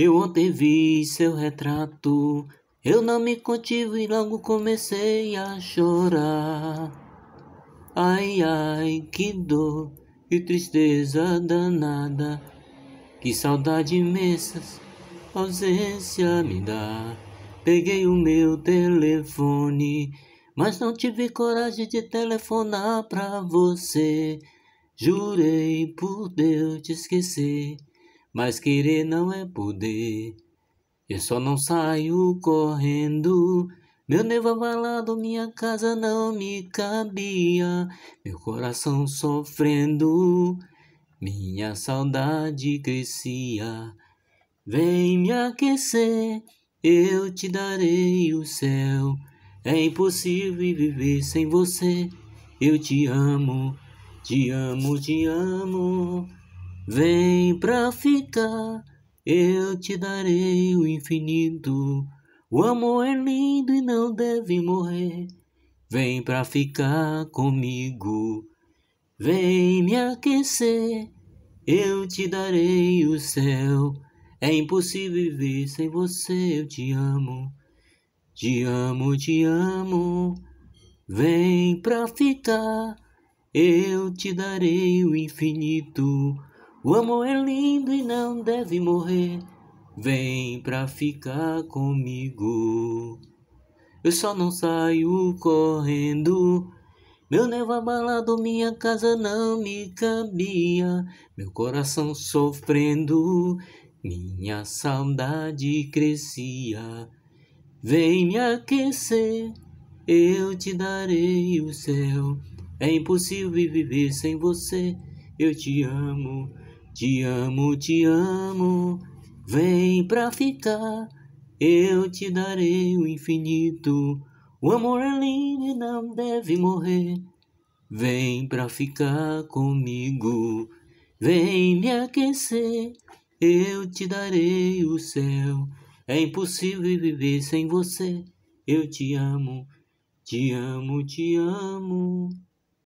Eu ontem vi seu retrato, eu não me contive e logo comecei a chorar. Ai, ai, que dor e tristeza danada, que saudade imensa, ausência me dá. Peguei o meu telefone, mas não tive coragem de telefonar pra você. Jurei por Deus te esquecer mas querer não é poder. Eu só não saio correndo. Meu nevo abalado, minha casa não me cabia. Meu coração sofrendo, minha saudade crescia. Vem me aquecer, eu te darei o céu. É impossível viver sem você. Eu te amo, te amo, te amo. Vem pra ficar, eu te darei o infinito. O amor é lindo e não deve morrer. Vem pra ficar comigo, vem me aquecer. Eu te darei o céu. É impossível viver sem você. Eu te amo, te amo, te amo. Vem pra ficar. Eu te darei o infinito. O amor é lindo e não deve morrer. Vem pra ficar comigo. Eu só não saio correndo. Meu nervo abalado, minha casa não me cabia. Meu coração sofrendo, minha saudade crescia. Vem me aquecer, eu te darei o céu. É impossível viver sem você. Eu te amo. Te amo, te amo, vem pra ficar. Eu te darei o infinito. O amor é lindo e não deve morrer. Vem pra ficar comigo. Vem me aquecer. Eu te darei o céu. É impossível viver sem você. Eu te amo, te amo, te amo.